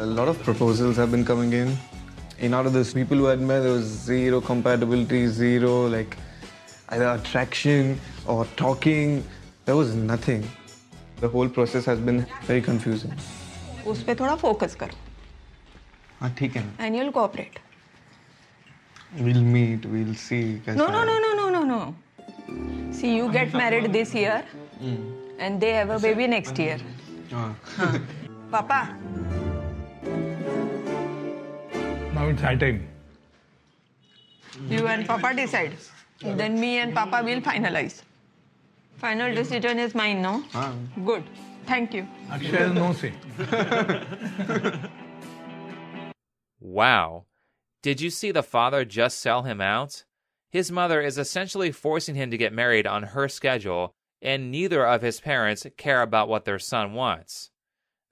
A lot of proposals have been coming in. In out of those people who I had met, there was zero compatibility, zero like either attraction or talking. There was nothing. The whole process has been very confusing. उस पर थोड़ा focus करो हाँ ठीक है and you will we we'll meet we'll see no no no no no no no see you get married this year hmm. and they have a baby next year हाँ hmm. पापा now it's high time. You and Papa decide. Then me and Papa will finalize. Final decision is mine, no? Ah. Good. Thank you. Akshay no say. wow. Did you see the father just sell him out? His mother is essentially forcing him to get married on her schedule, and neither of his parents care about what their son wants.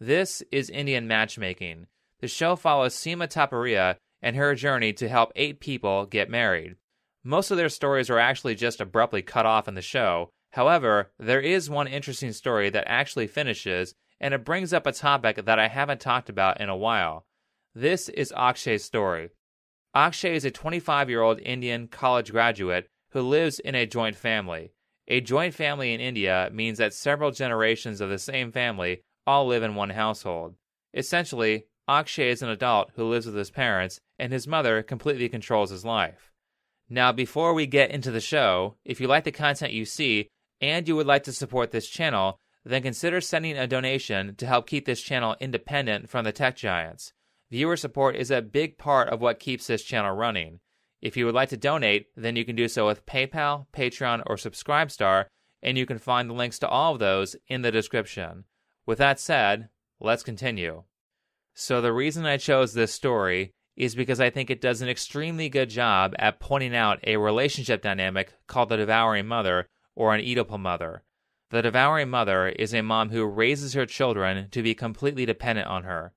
This is Indian matchmaking, the show follows Sima Taparia and her journey to help eight people get married. Most of their stories are actually just abruptly cut off in the show. However, there is one interesting story that actually finishes, and it brings up a topic that I haven't talked about in a while. This is Akshay's story. Akshay is a 25 year old Indian college graduate who lives in a joint family. A joint family in India means that several generations of the same family all live in one household. Essentially, Akshay is an adult who lives with his parents, and his mother completely controls his life. Now, before we get into the show, if you like the content you see and you would like to support this channel, then consider sending a donation to help keep this channel independent from the tech giants. Viewer support is a big part of what keeps this channel running. If you would like to donate, then you can do so with PayPal, Patreon, or Subscribestar, and you can find the links to all of those in the description. With that said, let's continue. So the reason I chose this story is because I think it does an extremely good job at pointing out a relationship dynamic called the devouring mother or an Oedipal mother. The devouring mother is a mom who raises her children to be completely dependent on her.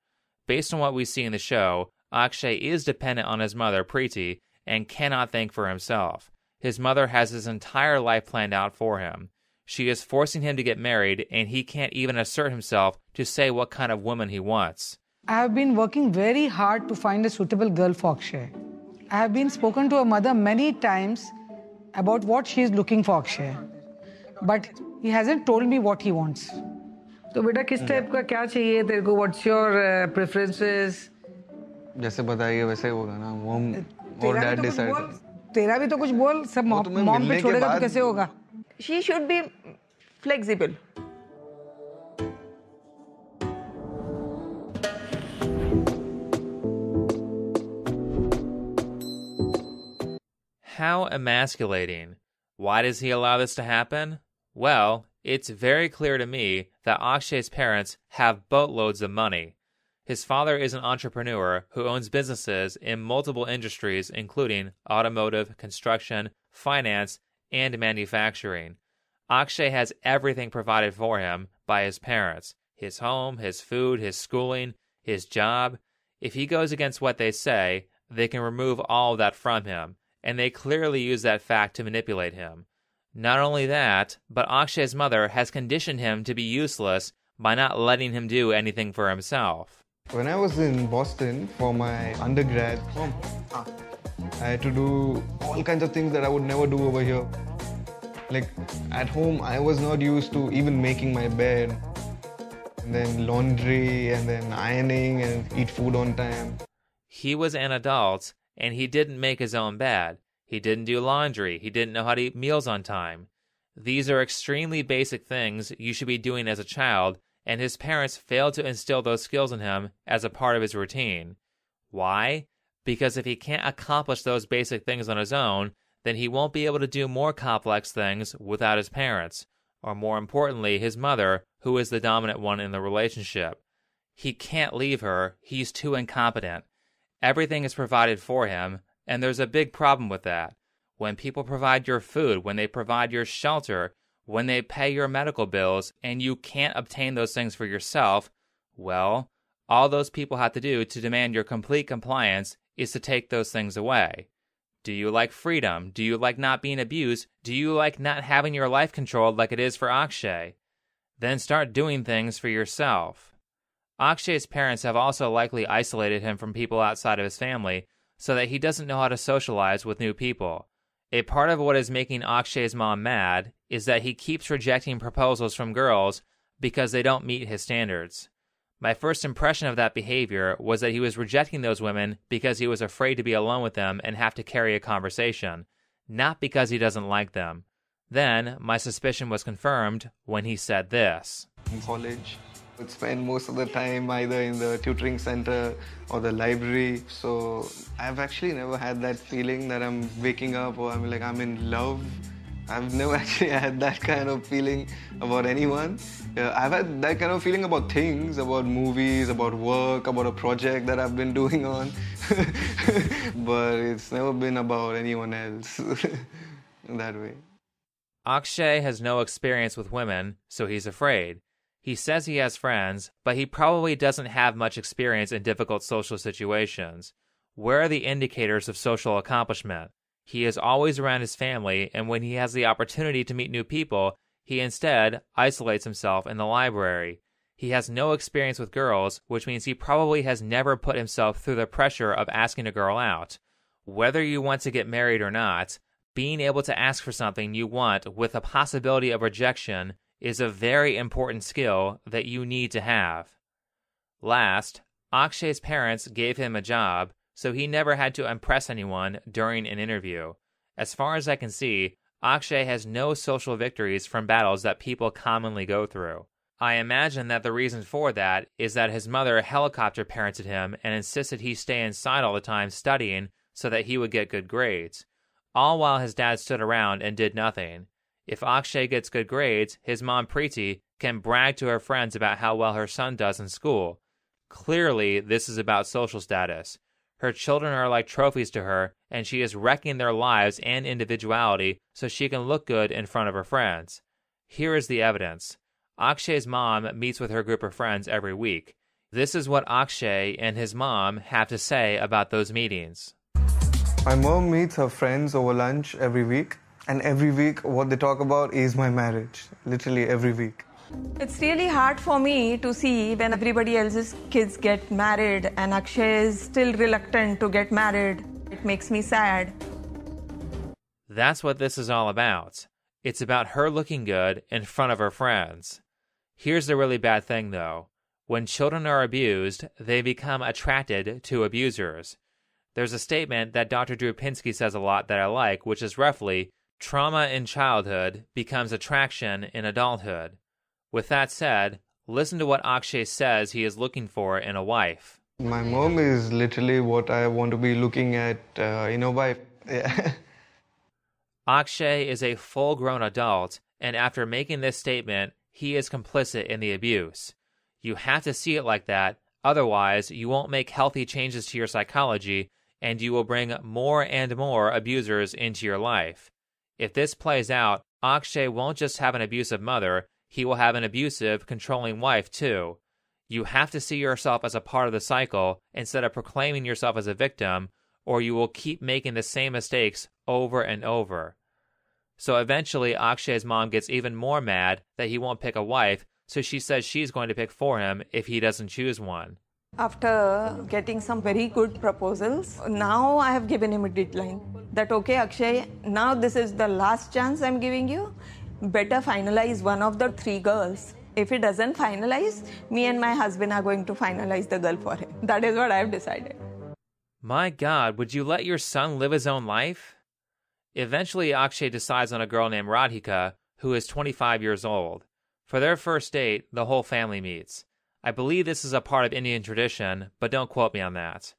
Based on what we see in the show, Akshay is dependent on his mother, Preeti, and cannot think for himself. His mother has his entire life planned out for him. She is forcing him to get married, and he can't even assert himself to say what kind of woman he wants. I have been working very hard to find a suitable girl for Akshay. I have been spoken to her mother many times about what she is looking for Akshay. But he hasn't told me what he wants. So, बेटा किस type का क्या चाहिए तेरे को what's your preferences जैसे बताइए वैसे होगा ना मॉम और डैड डिसाइड तेरा भी तो कुछ बोल सब मॉम पे छोड़ेगा तो कैसे होगा she should be flexible emasculating. Why does he allow this to happen? Well, it's very clear to me that Akshay's parents have boatloads of money. His father is an entrepreneur who owns businesses in multiple industries, including automotive, construction, finance, and manufacturing. Akshay has everything provided for him by his parents his home, his food, his schooling, his job. If he goes against what they say, they can remove all that from him and they clearly use that fact to manipulate him. Not only that, but Akshay's mother has conditioned him to be useless by not letting him do anything for himself. When I was in Boston for my undergrad, I had to do all kinds of things that I would never do over here. Like at home, I was not used to even making my bed, and then laundry, and then ironing, and eat food on time. He was an adult and he didn't make his own bed. He didn't do laundry. He didn't know how to eat meals on time. These are extremely basic things you should be doing as a child, and his parents failed to instill those skills in him as a part of his routine. Why? Because if he can't accomplish those basic things on his own, then he won't be able to do more complex things without his parents, or more importantly, his mother, who is the dominant one in the relationship. He can't leave her, he's too incompetent. Everything is provided for him, and there's a big problem with that. When people provide your food, when they provide your shelter, when they pay your medical bills, and you can't obtain those things for yourself, well, all those people have to do to demand your complete compliance is to take those things away. Do you like freedom? Do you like not being abused? Do you like not having your life controlled like it is for Akshay? Then start doing things for yourself. Akshay's parents have also likely isolated him from people outside of his family so that he doesn't know how to socialize with new people. A part of what is making Akshay's mom mad is that he keeps rejecting proposals from girls because they don't meet his standards. My first impression of that behavior was that he was rejecting those women because he was afraid to be alone with them and have to carry a conversation, not because he doesn't like them. Then, my suspicion was confirmed when he said this. In college, would spend most of the time either in the tutoring center or the library. So I've actually never had that feeling that I'm waking up or I'm like I'm in love. I've never actually had that kind of feeling about anyone. Yeah, I've had that kind of feeling about things, about movies, about work, about a project that I've been doing on. but it's never been about anyone else that way. Akshay has no experience with women, so he's afraid. He says he has friends, but he probably doesn't have much experience in difficult social situations. Where are the indicators of social accomplishment? He is always around his family, and when he has the opportunity to meet new people, he instead isolates himself in the library. He has no experience with girls, which means he probably has never put himself through the pressure of asking a girl out. Whether you want to get married or not, being able to ask for something you want with the possibility of rejection is a very important skill that you need to have. Last, Akshay's parents gave him a job, so he never had to impress anyone during an interview. As far as I can see, Akshay has no social victories from battles that people commonly go through. I imagine that the reason for that is that his mother helicopter parented him and insisted he stay inside all the time studying so that he would get good grades, all while his dad stood around and did nothing. If Akshay gets good grades, his mom Preeti can brag to her friends about how well her son does in school. Clearly, this is about social status. Her children are like trophies to her, and she is wrecking their lives and individuality so she can look good in front of her friends. Here is the evidence Akshay's mom meets with her group of friends every week. This is what Akshay and his mom have to say about those meetings. My mom meets her friends over lunch every week and every week what they talk about is my marriage literally every week it's really hard for me to see when everybody else's kids get married and Akshay is still reluctant to get married. It makes me sad. That's what this is all about. It's about her looking good in front of her friends. Here's the really bad thing though when children are abused, they become attracted to abusers. There's a statement that Dr. Drew Pinsky says a lot that I like, which is roughly Trauma in childhood becomes attraction in adulthood. With that said, listen to what Akshay says he is looking for in a wife. My mom is literally what I want to be looking at uh, in a wife. Yeah. Akshay is a full grown adult, and after making this statement, he is complicit in the abuse. You have to see it like that, otherwise, you won't make healthy changes to your psychology and you will bring more and more abusers into your life. If this plays out, Akshay won't just have an abusive mother, he will have an abusive, controlling wife too. You have to see yourself as a part of the cycle instead of proclaiming yourself as a victim, or you will keep making the same mistakes over and over. So eventually, Akshay's mom gets even more mad that he won't pick a wife, so she says she's going to pick for him if he doesn't choose one. After getting some very good proposals, now I have given him a deadline that okay, Akshay, now this is the last chance I'm giving you. Better finalize one of the three girls. If he doesn't finalize, me and my husband are going to finalize the girl for him. That is what I have decided. My God, would you let your son live his own life? Eventually, Akshay decides on a girl named Radhika, who is 25 years old. For their first date, the whole family meets. I believe this is a part of Indian tradition, but don't quote me on that.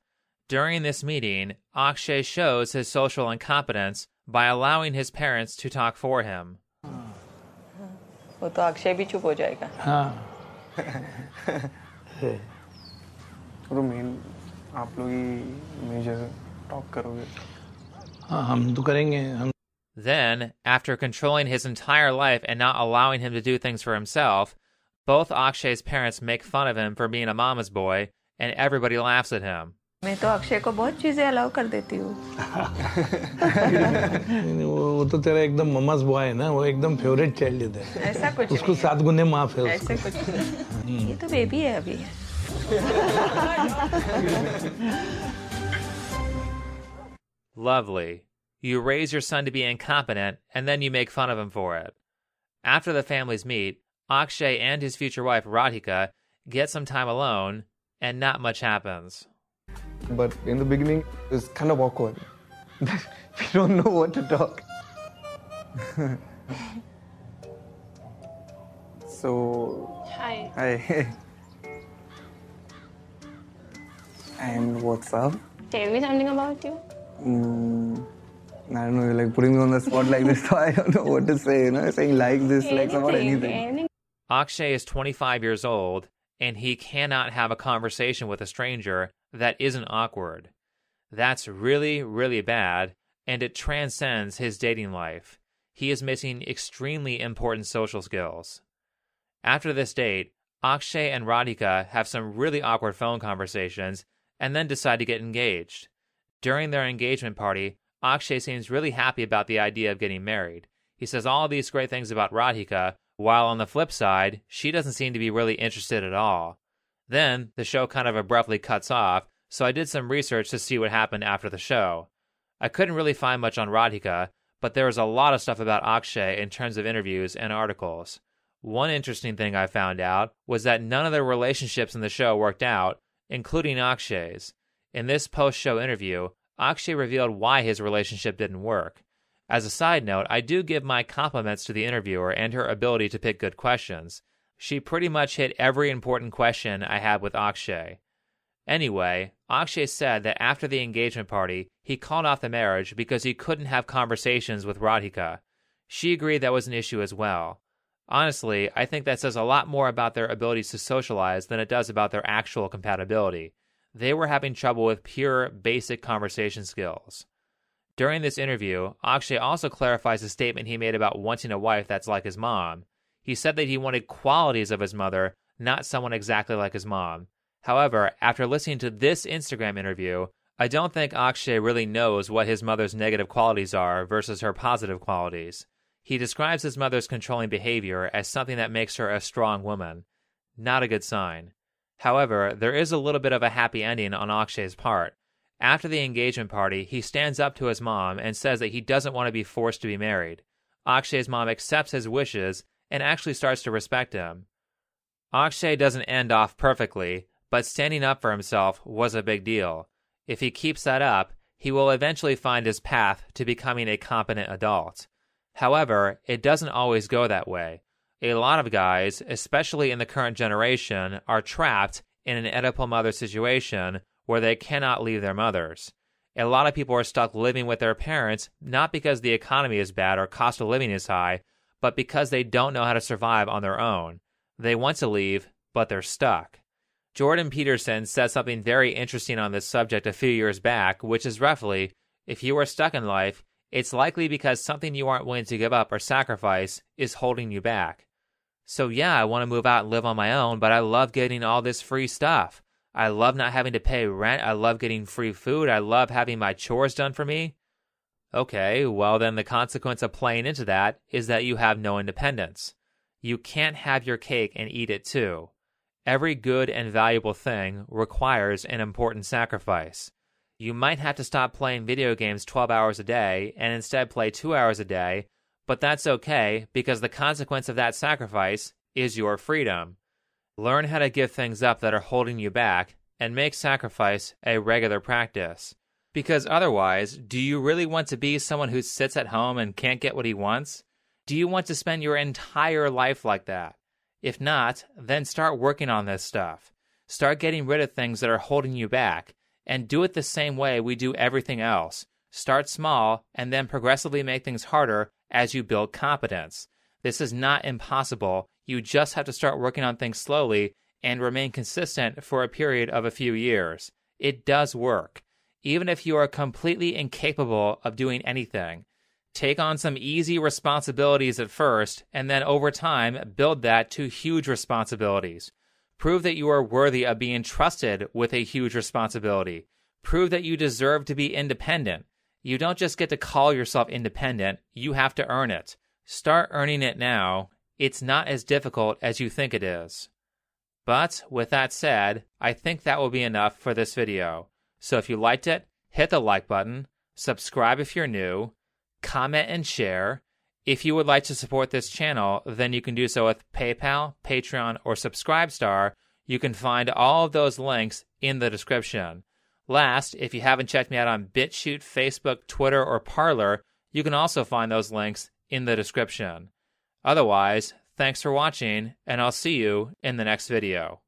During this meeting, Akshay shows his social incompetence by allowing his parents to talk for him. वो तो अक्षय भी चुप हो जाएगा हाँ तो main आप लोग ही मेजर टॉक करोगे हाँ हम तो करेंगे हम Then, after controlling his entire life and not allowing him to do things for himself, both Akshay's parents make fun of him for being a mama's boy, and everybody laughs at him. Lovely. You raise your son to be incompetent and then you make fun of him for it. After the families meet, Akshay and his future wife Radhika get some time alone, and not much happens. But in the beginning, it's kind of awkward. we don't know what to talk. so. Hi. Hi. and what's up? Tell me something about you. Mm, I don't know, you're like putting me on the spot like this, so I don't know what to say. You know, saying like this, anything, like about anything. anything. Akshay is 25 years old and he cannot have a conversation with a stranger that isn't awkward. That's really, really bad, and it transcends his dating life. He is missing extremely important social skills. After this date, Akshay and Radhika have some really awkward phone conversations and then decide to get engaged. During their engagement party, Akshay seems really happy about the idea of getting married. He says all these great things about Radhika, while on the flip side, she doesn't seem to be really interested at all. Then, the show kind of abruptly cuts off, so I did some research to see what happened after the show. I couldn't really find much on Radhika, but there was a lot of stuff about Akshay in terms of interviews and articles. One interesting thing I found out was that none of the relationships in the show worked out, including Akshay's. In this post show interview, Akshay revealed why his relationship didn't work. As a side note, I do give my compliments to the interviewer and her ability to pick good questions. She pretty much hit every important question I had with Akshay. Anyway, Akshay said that after the engagement party, he called off the marriage because he couldn't have conversations with Radhika. She agreed that was an issue as well. Honestly, I think that says a lot more about their abilities to socialize than it does about their actual compatibility. They were having trouble with pure, basic conversation skills. During this interview, Akshay also clarifies a statement he made about wanting a wife that's like his mom. He said that he wanted qualities of his mother, not someone exactly like his mom. However, after listening to this Instagram interview, I don't think Akshay really knows what his mother's negative qualities are versus her positive qualities. He describes his mother's controlling behavior as something that makes her a strong woman. Not a good sign. However, there is a little bit of a happy ending on Akshay's part. After the engagement party, he stands up to his mom and says that he doesn't want to be forced to be married. Akshay's mom accepts his wishes and actually starts to respect him. Akshay doesn't end off perfectly, but standing up for himself was a big deal. If he keeps that up, he will eventually find his path to becoming a competent adult. However, it doesn't always go that way. A lot of guys, especially in the current generation, are trapped in an Oedipal mother situation where they cannot leave their mothers. A lot of people are stuck living with their parents, not because the economy is bad or cost of living is high, but because they don't know how to survive on their own. They want to leave, but they're stuck. Jordan Peterson said something very interesting on this subject a few years back, which is roughly if you are stuck in life, it's likely because something you aren't willing to give up or sacrifice is holding you back. So, yeah, I want to move out and live on my own, but I love getting all this free stuff. I love not having to pay rent. I love getting free food. I love having my chores done for me. Okay, well, then the consequence of playing into that is that you have no independence. You can't have your cake and eat it too. Every good and valuable thing requires an important sacrifice. You might have to stop playing video games 12 hours a day and instead play 2 hours a day, but that's okay because the consequence of that sacrifice is your freedom. Learn how to give things up that are holding you back and make sacrifice a regular practice. Because otherwise, do you really want to be someone who sits at home and can't get what he wants? Do you want to spend your entire life like that? If not, then start working on this stuff. Start getting rid of things that are holding you back and do it the same way we do everything else. Start small and then progressively make things harder as you build competence. This is not impossible you just have to start working on things slowly and remain consistent for a period of a few years. It does work. Even if you are completely incapable of doing anything, take on some easy responsibilities at first, and then over time, build that to huge responsibilities. Prove that you are worthy of being trusted with a huge responsibility. Prove that you deserve to be independent. You don't just get to call yourself independent, you have to earn it. Start earning it now it's not as difficult as you think it is. But with that said, I think that will be enough for this video. So if you liked it, hit the like button, subscribe if you're new, comment and share. If you would like to support this channel, then you can do so with PayPal, Patreon, or Subscribestar. You can find all of those links in the description. Last, if you haven't checked me out on BitChute, Facebook, Twitter, or Parlor, you can also find those links in the description. Otherwise, thanks for watching, and I'll see you in the next video.